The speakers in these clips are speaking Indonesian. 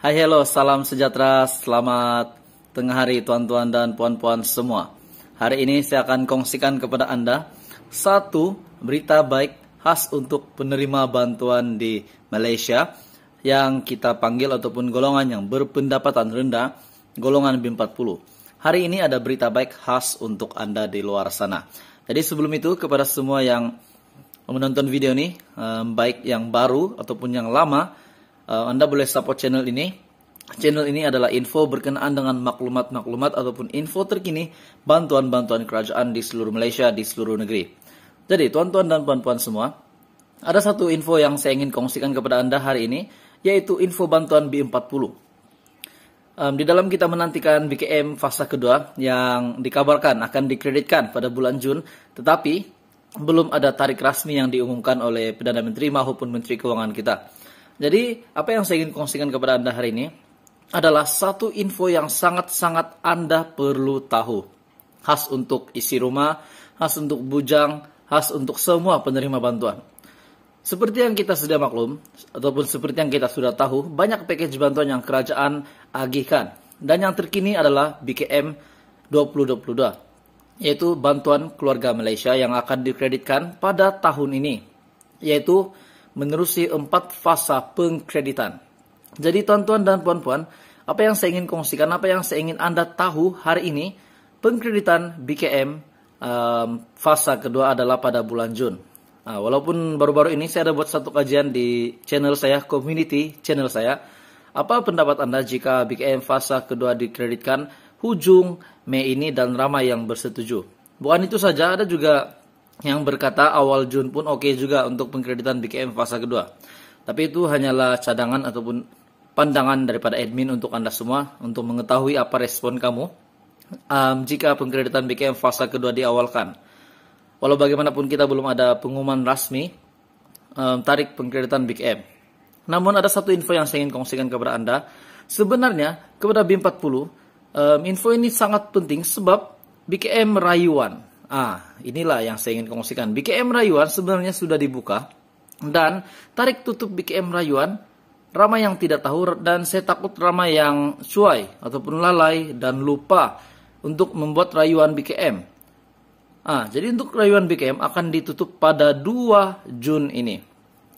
Hai hello, salam sejahtera, selamat tengah hari tuan-tuan dan puan-puan semua. Hari ini saya akan kongsikan kepada Anda satu berita baik khas untuk penerima bantuan di Malaysia yang kita panggil ataupun golongan yang berpendapatan rendah, golongan B40. Hari ini ada berita baik khas untuk Anda di luar sana. Jadi sebelum itu kepada semua yang menonton video ini, baik yang baru ataupun yang lama, uh, Anda boleh support channel ini. Channel ini adalah info berkenaan dengan maklumat-maklumat ataupun info terkini bantuan-bantuan kerajaan di seluruh Malaysia, di seluruh negeri. Jadi, tuan-tuan dan puan-puan semua, ada satu info yang saya ingin kongsikan kepada Anda hari ini, yaitu info bantuan B40 um, di dalam kita menantikan BKM fasa kedua yang dikabarkan akan dikreditkan pada bulan Jun, tetapi belum ada tarik rasmi yang diumumkan oleh Perdana Menteri maupun Menteri Keuangan kita. Jadi, apa yang saya ingin kongsikan kepada Anda hari ini adalah satu info yang sangat-sangat Anda perlu tahu. Khas untuk isi rumah, khas untuk bujang, khas untuk semua penerima bantuan. Seperti yang kita sudah maklum, ataupun seperti yang kita sudah tahu, banyak package bantuan yang kerajaan agihkan. Dan yang terkini adalah BKM 2022, yaitu bantuan keluarga Malaysia yang akan dikreditkan pada tahun ini, yaitu menerusi empat fasa pengkreditan. Jadi tuan-tuan dan puan-puan, apa yang saya ingin kongsikan, apa yang saya ingin Anda tahu hari ini, pengkreditan BKM um, fase kedua adalah pada bulan Jun. Nah, walaupun baru-baru ini saya ada buat satu kajian di channel saya, community channel saya. Apa pendapat Anda jika BKM fasa kedua dikreditkan hujung Mei ini dan ramai yang bersetuju? Bukan itu saja, ada juga yang berkata awal Jun pun oke okay juga untuk pengkreditan BKM fase kedua. Tapi itu hanyalah cadangan ataupun pandangan daripada admin untuk Anda semua untuk mengetahui apa respon kamu um, jika pengkreditan BKM fase kedua diawalkan. Walau bagaimanapun kita belum ada pengumuman rasmi um, tarik pengkreditan BKM. Namun ada satu info yang saya ingin kongsikan kepada Anda. Sebenarnya kepada B40, um, info ini sangat penting sebab BKM rayuan Ah, inilah yang saya ingin kongsikan. BKM rayuan sebenarnya sudah dibuka dan tarik tutup BKM rayuan ramai yang tidak tahu dan saya takut ramai yang cuai ataupun lalai dan lupa untuk membuat rayuan BKM. Ah, jadi untuk rayuan BKM akan ditutup pada 2 Jun ini.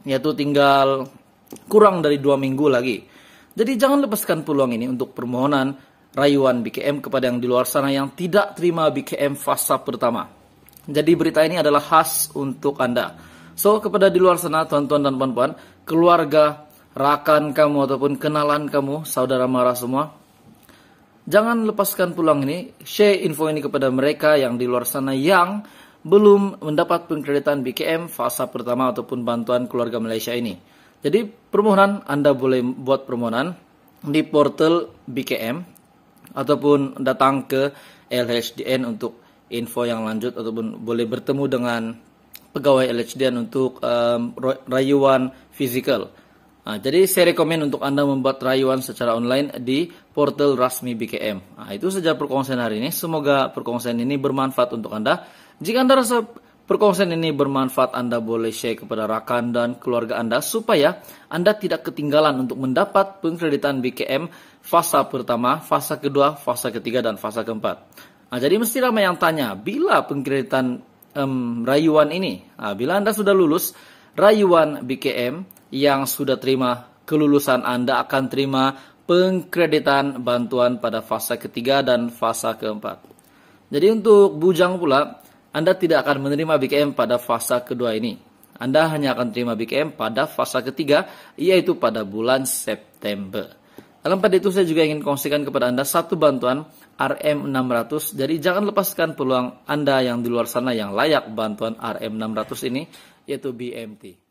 Yaitu tinggal kurang dari dua minggu lagi. Jadi jangan lepaskan peluang ini untuk permohonan rayuan BKM kepada yang di luar sana yang tidak terima BKM fasa pertama. Jadi berita ini adalah khas untuk Anda. So kepada di luar sana tuan-tuan dan puan-puan, keluarga, rakan kamu ataupun kenalan kamu, saudara mara semua, jangan lepaskan pulang ini, share info ini kepada mereka yang di luar sana yang belum mendapat pengkreditan BKM fasa pertama ataupun bantuan keluarga Malaysia ini. Jadi permohonan Anda boleh buat permohonan di portal BKM ataupun datang ke LHDN untuk info yang lanjut ataupun boleh bertemu dengan pegawai LHDN untuk um, rayuan fisikal. Nah, jadi saya rekomen untuk Anda membuat rayuan secara online di portal resmi BKM. Nah, itu saja perkongsian hari ini. Semoga perkongsian ini bermanfaat untuk Anda. Jika Anda rasa Perkongsian ini bermanfaat Anda boleh share kepada rakan dan keluarga Anda supaya Anda tidak ketinggalan untuk mendapat pengkreditan BKM fase pertama, fase kedua, fase ketiga, dan fase keempat. Nah, jadi mesti ramai yang tanya, bila pengkreditan um, rayuan ini? Nah, bila Anda sudah lulus, rayuan BKM yang sudah terima kelulusan Anda akan terima pengkreditan bantuan pada fase ketiga dan fase keempat. Jadi untuk bujang pula, anda tidak akan menerima BKM pada fase kedua ini. Anda hanya akan terima BKM pada fase ketiga, yaitu pada bulan September. Dalam pada itu saya juga ingin kongsikan kepada Anda satu bantuan RM600. Jadi jangan lepaskan peluang Anda yang di luar sana yang layak bantuan RM600 ini, yaitu BMT.